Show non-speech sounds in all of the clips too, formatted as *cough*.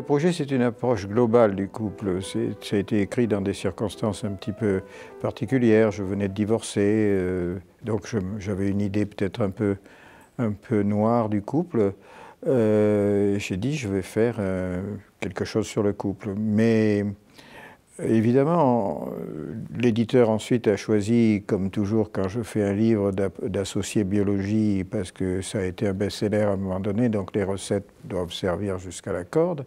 Le projet, c'est une approche globale du couple. Ça a été écrit dans des circonstances un petit peu particulières. Je venais de divorcer, euh, donc j'avais une idée peut-être un peu, un peu noire du couple. Euh, j'ai dit, je vais faire euh, quelque chose sur le couple. Mais Évidemment, l'éditeur ensuite a choisi, comme toujours quand je fais un livre, d'associer biologie parce que ça a été un best-seller à un moment donné, donc les recettes doivent servir jusqu'à la corde.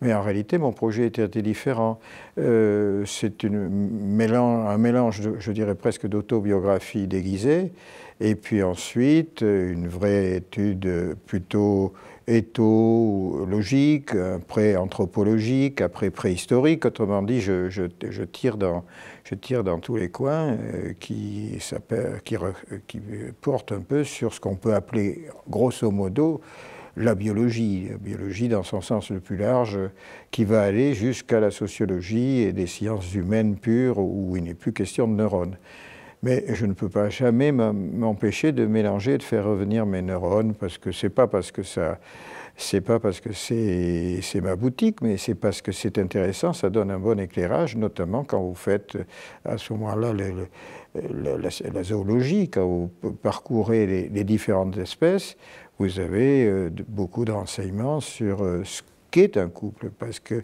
Mais en réalité, mon projet était, différent. Euh, c'est C'est mélange, un mélange, je dirais presque, d'autobiographie déguisée, et puis ensuite une vraie étude plutôt éthologique, après anthropologique, après préhistorique. Autrement dit, je, je, tire, dans, tous les coins euh, qui, qui, qui portent un peu sur ce qu'on peut appeler, grosso modo, la biologie, la biologie dans son sens le plus large, qui va aller jusqu'à la sociologie et des sciences humaines pures où il n'est plus question de neurones. Mais je ne peux pas jamais m'empêcher de mélanger de faire revenir mes neurones parce que c'est pas parce que ça, c'est pas parce que c'est ma boutique, mais c'est parce que c'est intéressant, ça donne un bon éclairage, notamment quand vous faites à ce moment-là la, zoologie, quand vous parcourez les, différentes espèces, vous avez euh, beaucoup d'enseignements sur euh, ce qu'est un couple, parce que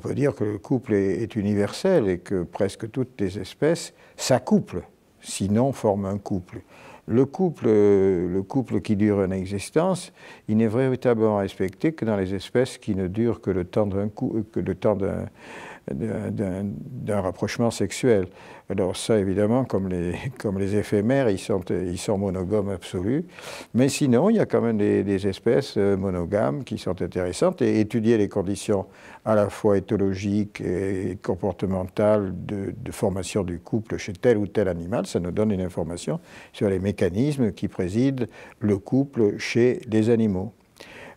peut dire que le couple est, est universel et que presque toutes les espèces s'accouplent sinon forme un couple. Le couple, le couple qui dure en existence, il n'est véritablement respecté que dans les espèces qui ne durent que le temps d'un d'un rapprochement sexuel. Alors ça, évidemment, *laughs* comme les, éphémères, ils sont, ils sont monogames absolus. Mais sinon, il y a quand même des, espèces euh, monogames qui sont intéressantes. Et étudier les conditions à la fois éthologiques et comportementales de, de formation du couple chez tel ou tel animal, ça nous donne une information sur les mécanismes qui président le couple chez les animaux.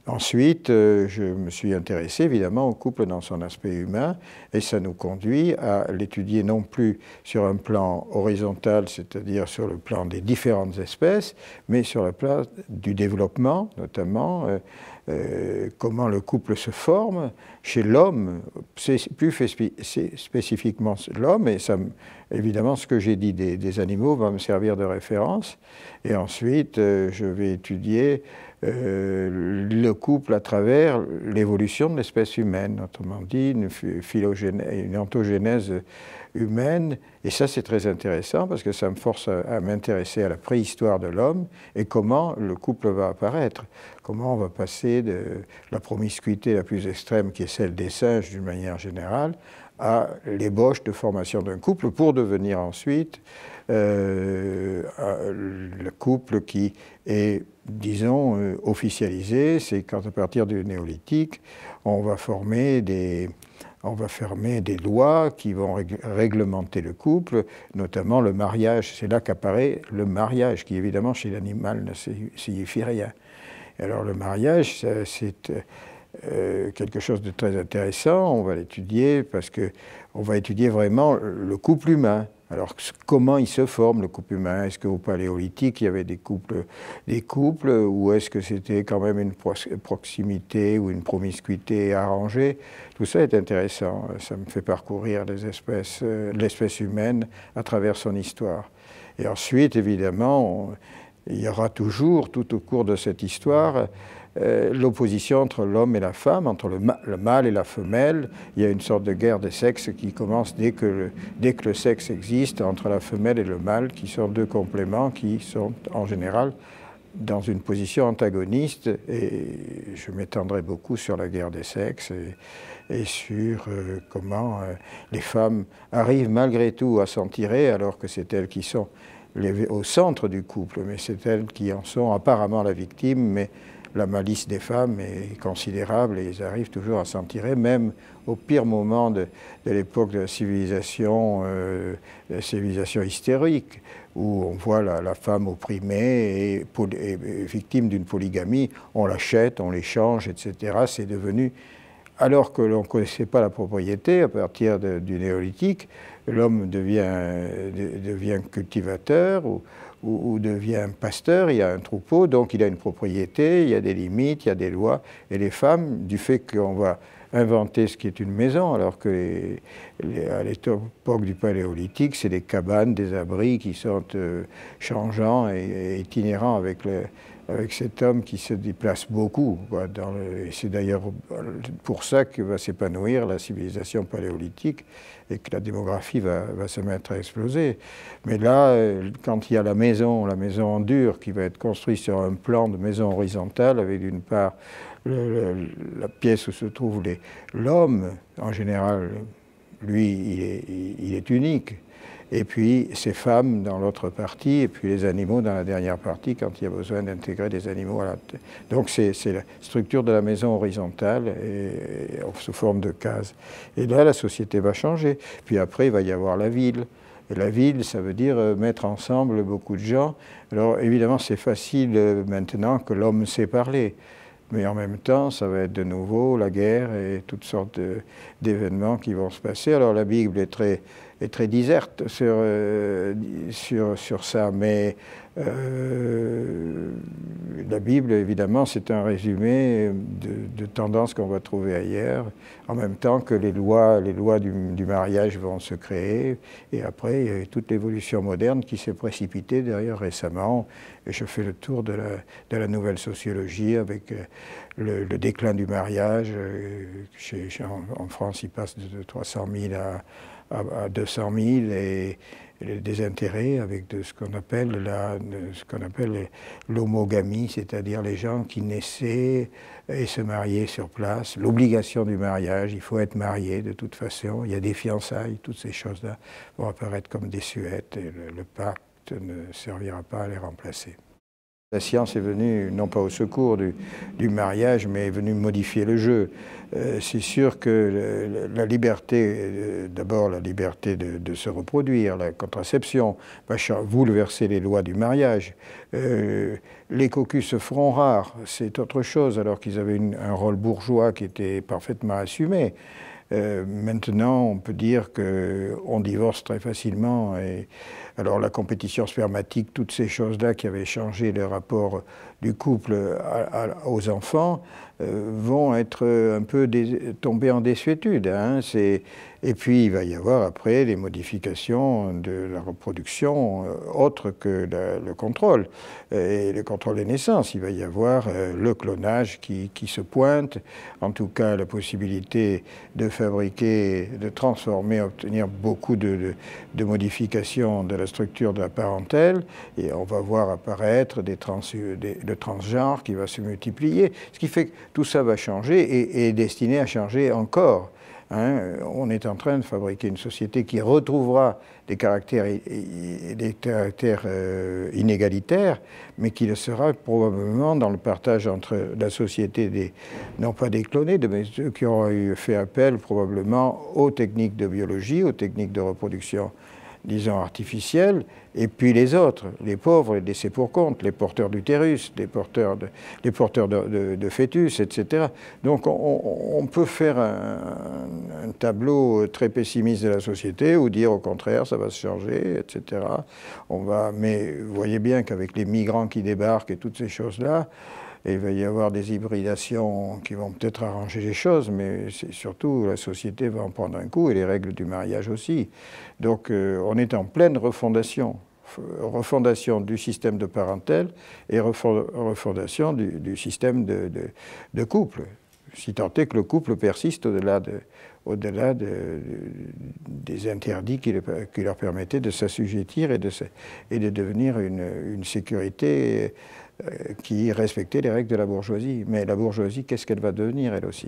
Ensuite, euh, je me suis intéressé évidemment au couple dans son aspect humain et ça nous conduit à l'étudier non plus sur un plan horizontal, c'est-à-dire sur le plan des différentes espèces, mais sur le plan du développement, notamment euh, euh, comment le couple se forme chez l'homme, plus spécifiquement l'homme, et ça, évidemment ce que j'ai dit des, animaux va me servir de référence, et ensuite euh, je vais étudier euh, le couple à travers l'évolution de l'espèce humaine, autrement dit une, phylogénèse, une humaine. Et ça, c'est très intéressant parce que ça me force à, m'intéresser à la préhistoire de l'homme et comment le couple va apparaître. Comment on va passer de la promiscuité la plus extrême, qui est celle des singes d'une manière générale, à l'ébauche de formation d'un couple pour devenir ensuite euh, le couple qui est, disons, euh, officialisé. C'est quand à partir du néolithique, on va former des, on va fermer des lois qui vont réglementer le couple, notamment le mariage. C'est là qu'apparaît le mariage, qui évidemment chez l'animal ne signifie rien. Alors le mariage, c'est euh, quelque chose de très intéressant. On va l'étudier parce que on va étudier vraiment le couple humain. Alors comment il se forme le couple humain Est-ce qu'au paléolithique, il y avait des couples, des couples ou est-ce que c'était quand même une proximité ou une promiscuité arrangée Tout ça est intéressant. Ça me fait parcourir euh, l'espèce humaine à travers son histoire. Et ensuite, évidemment, il y aura toujours, tout au cours de cette histoire, euh, l'opposition entre l'homme et la femme, entre le, mâle et la femelle. Il y a une sorte de guerre des sexes qui commence dès que le, dès que le sexe existe, entre la femelle et le mâle, qui sont deux compléments qui sont en général dans une position antagoniste, et je m'étendrai beaucoup sur la guerre des sexes et, sur euh, comment euh, les femmes arrivent malgré tout à s'en tirer alors que c'est elles qui sont au centre du couple, mais c'est elles qui en sont apparemment la victime, mais la malice des femmes est considérable et ils arrivent toujours à s'en tirer, même au pire moment de, l'époque de la civilisation, euh, la civilisation hystérique, où on voit la, femme opprimée et, et victime d'une polygamie, on l'achète, on l'échange, etc. C'est devenu alors que l'on ne connaissait pas la propriété, à partir du néolithique, l'homme devient, cultivateur ou, devient pasteur, il y a un troupeau, donc il a une propriété, il y a des limites, il y a des lois. Et les femmes, du fait qu'on va inventer ce qui est une maison, alors que à l'époque du paléolithique, c'est des cabanes, des abris qui sont euh, changeants et, et itinérants avec le, avec cet homme qui se déplace beaucoup. dans et c'est d'ailleurs pour ça que va s'épanouir la civilisation paléolithique et que la démographie va, se mettre à exploser. Mais là, euh, quand il y a la maison, la maison en dur, qui va être construite sur un plan de maison horizontale, avec d'une part la pièce où se trouve l'homme en général, lui, il est, unique. Et puis ces femmes dans l'autre partie, et puis les animaux dans la dernière partie, quand il y a besoin d'intégrer des animaux à la Donc c'est la structure de la maison horizontale sous forme de case. Et là, la société va changer. Puis après, il va y avoir la ville. Et la ville, ça veut dire euh, mettre ensemble beaucoup de gens. Alors évidemment, c'est facile euh, maintenant que l'homme sait parler. Mais en même temps, ça va être de nouveau la guerre et toutes sortes d'événements qui vont se passer. Alors la Bible est très, est très diserte sur, euh, sur ça, mais euh, la Bible, évidemment, c'est un résumé de, tendances qu'on va trouver ailleurs, en même temps que les lois, les lois du, mariage vont se créer, et après, il y a toute l'évolution moderne qui s'est précipitée derrière récemment. Et je fais le tour de la, de la nouvelle sociologie avec euh, le, déclin du mariage. Euh, chez, en, France, il passe de 300 000 à, à, à 200 000, et des intérêts avec de ce qu'on appelle la, ce qu'on appelle l'homogamie, c'est-à-dire les gens qui naissaient et se mariaient sur place, l'obligation du mariage, il faut être marié de toute façon, il y a des fiançailles, toutes ces choses-là vont apparaître comme des suettes et le pacte ne servira pas à les remplacer. La science est venue, non pas au secours du, mariage, mais est venue modifier le jeu. Euh, c'est sûr que la liberté, euh, d'abord la liberté de, se reproduire, la contraception, va bouleverser les lois du mariage. Euh, les cocus se feront rares, c'est autre chose, alors qu'ils avaient un rôle bourgeois qui était parfaitement assumé. Euh, maintenant, on peut dire qu'on divorce très facilement. Et alors la compétition spermatique, toutes ces choses-là qui avaient changé les rapports du couple aux enfants euh, vont être un peu tombés en désuétude. Hein. et puis il va y avoir après les modifications de la reproduction euh, autre autres que le contrôle euh, et le contrôle des naissances. Il va y avoir le clonage qui, se pointe, en tout cas la possibilité de fabriquer, de transformer, obtenir beaucoup de, modifications de la structure de la parentèle et on va voir apparaître des transgenre qui va se multiplier, ce qui fait que tout ça va changer et, est destiné à changer encore. Hein. on est en train de fabriquer une société qui retrouvera des caractères, des euh, inégalitaires, mais qui le sera probablement dans le partage entre la société des, non pas des clonés, mais ceux qui auront fait appel probablement aux techniques de biologie, aux techniques de reproduction disons, artificiels, et puis les autres, les pauvres, les laissés pour compte, les porteurs d'utérus, les porteurs de, porteurs de, fœtus, etc. Donc on, peut faire un, tableau très pessimiste de la société ou dire au contraire, ça va se changer, etc. On va, mais vous voyez bien qu'avec les migrants qui débarquent et toutes ces choses-là, et il va y avoir des hybridations qui vont peut-être arranger les choses, mais surtout la société va en prendre un coup et les règles du mariage aussi. Donc euh, on est en pleine refondation refondation du système de parentèle et refondation du, système de, couple, si tant est que le couple persiste au-delà de, au -delà des interdits qui, qui, leur permettaient de s'assujettir et, et de, devenir une, une sécurité euh, qui respectait les règles de la bourgeoisie. Mais la bourgeoisie, qu'est-ce qu'elle va devenir, elle aussi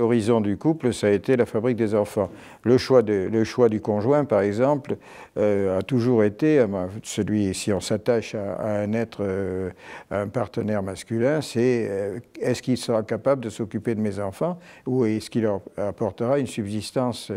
L'horizon du couple, ça a été la fabrique des enfants. Le choix, de, le choix du conjoint, par exemple, euh, a toujours été, euh, celui, si on s'attache à, un être, à euh, un partenaire masculin, c'est est-ce qu'il sera capable de s'occuper de mes enfants ou est-ce qu'il leur apportera une subsistance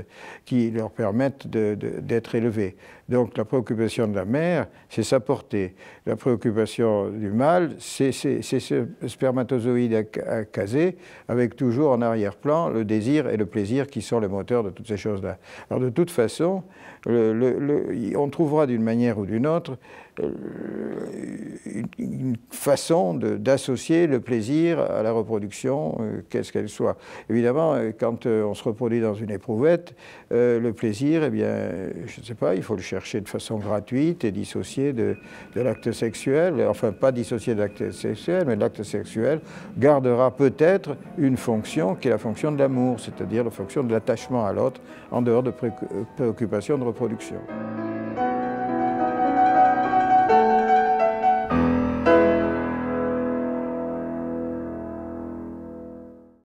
qui leur permette d'être élevés donc la préoccupation de la mère, c'est sa portée. La préoccupation du mâle, c'est ce spermatozoïde à, à caser, avec toujours en arrière-plan le désir et le plaisir qui sont les moteurs de toutes ces choses-là. Alors de toute façon, on trouvera d'une manière ou d'une autre euh, une, façon d'associer le plaisir à la reproduction, euh, qu'est-ce qu'elle soit. Évidemment, euh, quand on se reproduit dans une éprouvette, le plaisir, eh bien, je ne sais pas, il faut le chercher de façon gratuite et dissocier de, l'acte sexuel. Enfin, pas dissocier de l'acte sexuel, mais l'acte sexuel gardera peut-être une fonction qui est la fonction de l'amour, c'est-à-dire la fonction de l'attachement à l'autre en dehors de préoccupation préoccupations de reproduction.